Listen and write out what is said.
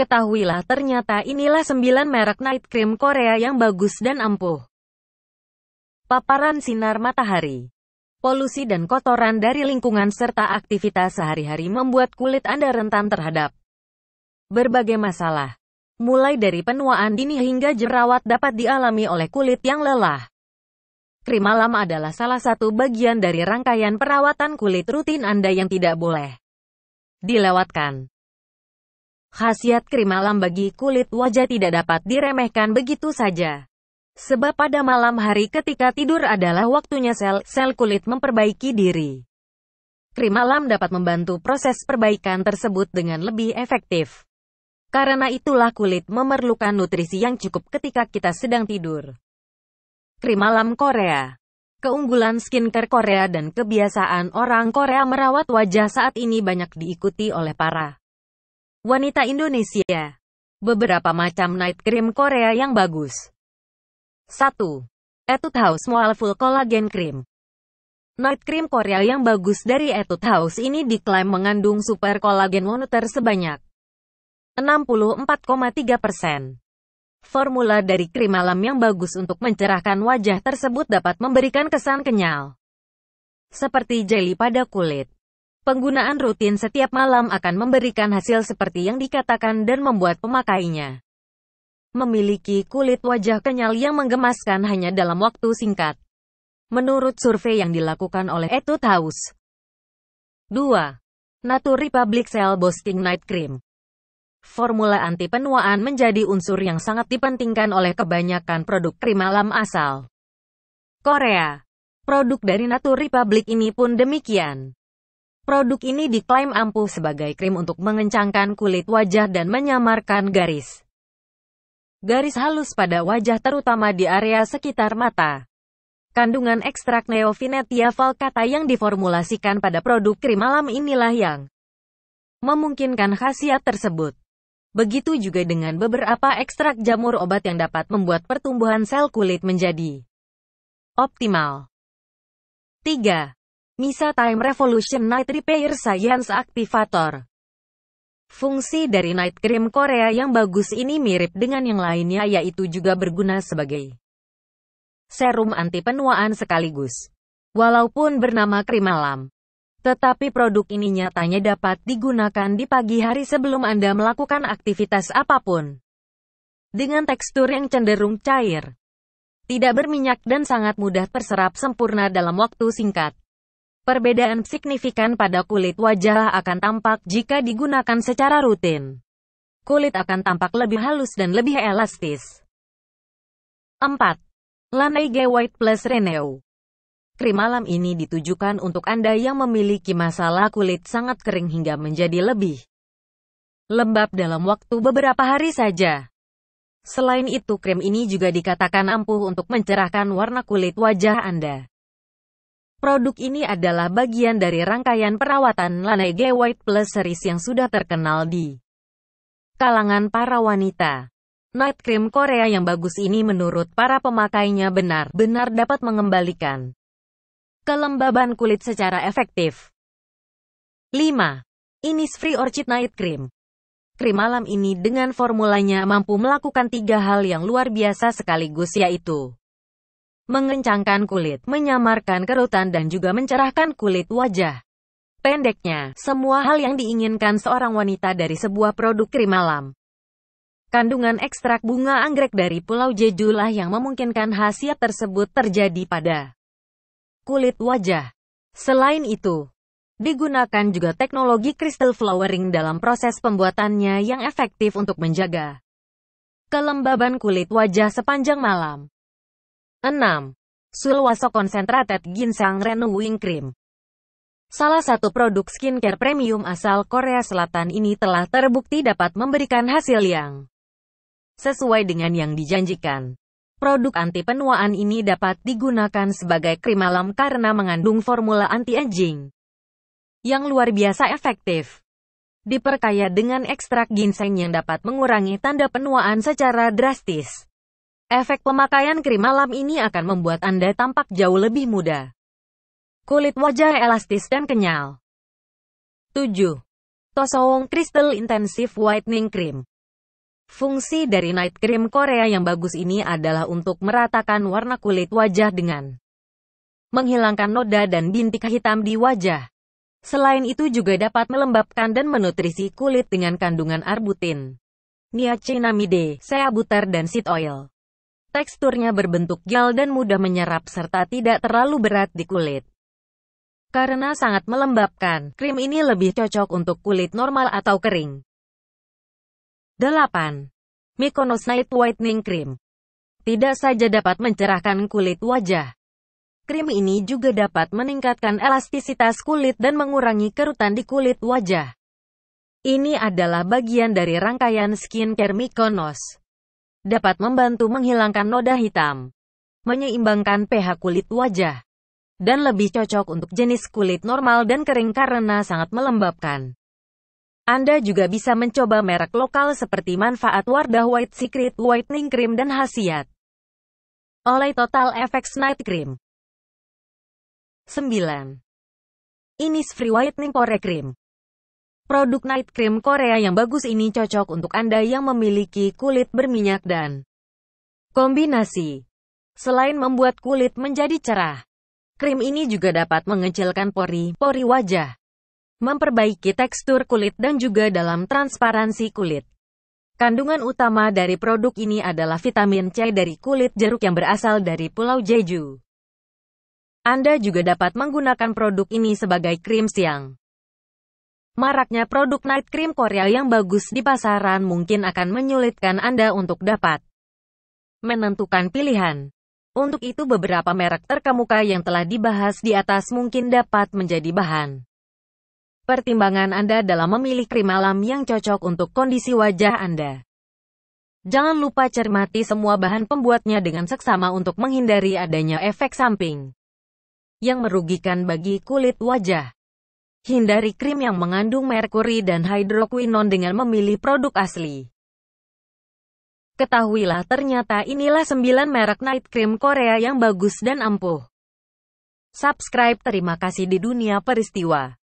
Ketahuilah ternyata inilah 9 merek night cream Korea yang bagus dan ampuh. Paparan sinar matahari, polusi dan kotoran dari lingkungan serta aktivitas sehari-hari membuat kulit Anda rentan terhadap berbagai masalah. Mulai dari penuaan dini hingga jerawat dapat dialami oleh kulit yang lelah. Krim malam adalah salah satu bagian dari rangkaian perawatan kulit rutin Anda yang tidak boleh dilewatkan. Khasiat krim malam bagi kulit wajah tidak dapat diremehkan begitu saja. Sebab pada malam hari ketika tidur adalah waktunya sel-sel kulit memperbaiki diri. Krim malam dapat membantu proses perbaikan tersebut dengan lebih efektif. Karena itulah kulit memerlukan nutrisi yang cukup ketika kita sedang tidur. Krim malam Korea Keunggulan skincare Korea dan kebiasaan orang Korea merawat wajah saat ini banyak diikuti oleh para Wanita Indonesia. Beberapa macam night cream Korea yang bagus. 1. Etude House Moal Full Collagen Cream. Night cream Korea yang bagus dari Etude House ini diklaim mengandung super kolagen monoter sebanyak 64,3%. Formula dari krim malam yang bagus untuk mencerahkan wajah tersebut dapat memberikan kesan kenyal. Seperti jelly pada kulit. Penggunaan rutin setiap malam akan memberikan hasil seperti yang dikatakan dan membuat pemakainya memiliki kulit wajah kenyal yang menggemaskan hanya dalam waktu singkat. Menurut survei yang dilakukan oleh Etude House. 2. Natur Republic Cell Boosting Night Cream Formula anti penuaan menjadi unsur yang sangat dipentingkan oleh kebanyakan produk krim malam asal Korea. Produk dari Natur Republic ini pun demikian. Produk ini diklaim ampuh sebagai krim untuk mengencangkan kulit wajah dan menyamarkan garis. Garis halus pada wajah terutama di area sekitar mata. Kandungan ekstrak Neofinetia falcata yang diformulasikan pada produk krim malam inilah yang memungkinkan khasiat tersebut. Begitu juga dengan beberapa ekstrak jamur obat yang dapat membuat pertumbuhan sel kulit menjadi optimal. 3. MISA Time Revolution Night Repair Science Activator. Fungsi dari night cream Korea yang bagus ini mirip dengan yang lainnya yaitu juga berguna sebagai serum anti penuaan sekaligus. Walaupun bernama krim malam, tetapi produk ini nyatanya dapat digunakan di pagi hari sebelum Anda melakukan aktivitas apapun. Dengan tekstur yang cenderung cair, tidak berminyak dan sangat mudah terserap sempurna dalam waktu singkat. Perbedaan signifikan pada kulit wajah akan tampak jika digunakan secara rutin. Kulit akan tampak lebih halus dan lebih elastis. 4. Laneige White Plus Renew Krim malam ini ditujukan untuk Anda yang memiliki masalah kulit sangat kering hingga menjadi lebih lembab dalam waktu beberapa hari saja. Selain itu, krim ini juga dikatakan ampuh untuk mencerahkan warna kulit wajah Anda. Produk ini adalah bagian dari rangkaian perawatan Laneige White Plus series yang sudah terkenal di kalangan para wanita. Night cream Korea yang bagus ini menurut para pemakainya benar-benar dapat mengembalikan kelembaban kulit secara efektif. 5. Innisfree Orchid Night Cream Krim malam ini dengan formulanya mampu melakukan tiga hal yang luar biasa sekaligus yaitu mengencangkan kulit, menyamarkan kerutan dan juga mencerahkan kulit wajah. Pendeknya, semua hal yang diinginkan seorang wanita dari sebuah produk krim malam. Kandungan ekstrak bunga anggrek dari Pulau Jeju lah yang memungkinkan khasiat tersebut terjadi pada kulit wajah. Selain itu, digunakan juga teknologi crystal flowering dalam proses pembuatannya yang efektif untuk menjaga kelembaban kulit wajah sepanjang malam. 6. Sulwaso Concentrated Ginseng Renewing Cream Salah satu produk skincare premium asal Korea Selatan ini telah terbukti dapat memberikan hasil yang sesuai dengan yang dijanjikan. Produk anti penuaan ini dapat digunakan sebagai krim malam karena mengandung formula anti-aging yang luar biasa efektif. Diperkaya dengan ekstrak ginseng yang dapat mengurangi tanda penuaan secara drastis. Efek pemakaian krim malam ini akan membuat Anda tampak jauh lebih muda. Kulit wajah elastis dan kenyal. 7. Tosowong Crystal Intensive Whitening Cream Fungsi dari night cream Korea yang bagus ini adalah untuk meratakan warna kulit wajah dengan menghilangkan noda dan bintik hitam di wajah. Selain itu juga dapat melembabkan dan menutrisi kulit dengan kandungan arbutin, niacinamide, seabutar dan seed oil. Teksturnya berbentuk gel dan mudah menyerap serta tidak terlalu berat di kulit. Karena sangat melembabkan, krim ini lebih cocok untuk kulit normal atau kering. 8. Mykonos Night Whitening Cream Tidak saja dapat mencerahkan kulit wajah, krim ini juga dapat meningkatkan elastisitas kulit dan mengurangi kerutan di kulit wajah. Ini adalah bagian dari rangkaian skincare Mykonos dapat membantu menghilangkan noda hitam, menyeimbangkan pH kulit wajah, dan lebih cocok untuk jenis kulit normal dan kering karena sangat melembabkan. Anda juga bisa mencoba merek lokal seperti manfaat Wardah White Secret Whitening Cream dan Hasiat. Oleh Total Effects Night Cream. 9. Innisfree Whitening Pore Cream Produk night cream Korea yang bagus ini cocok untuk Anda yang memiliki kulit berminyak dan kombinasi. Selain membuat kulit menjadi cerah, krim ini juga dapat mengecilkan pori-pori wajah, memperbaiki tekstur kulit dan juga dalam transparansi kulit. Kandungan utama dari produk ini adalah vitamin C dari kulit jeruk yang berasal dari Pulau Jeju. Anda juga dapat menggunakan produk ini sebagai krim siang. Maraknya produk night cream Korea yang bagus di pasaran mungkin akan menyulitkan Anda untuk dapat menentukan pilihan. Untuk itu beberapa merek terkemuka yang telah dibahas di atas mungkin dapat menjadi bahan pertimbangan Anda dalam memilih krim malam yang cocok untuk kondisi wajah Anda. Jangan lupa cermati semua bahan pembuatnya dengan seksama untuk menghindari adanya efek samping yang merugikan bagi kulit wajah. Hindari krim yang mengandung merkuri dan hidroquinon dengan memilih produk asli. Ketahuilah ternyata inilah 9 merek night cream Korea yang bagus dan ampuh. Subscribe terima kasih di dunia peristiwa.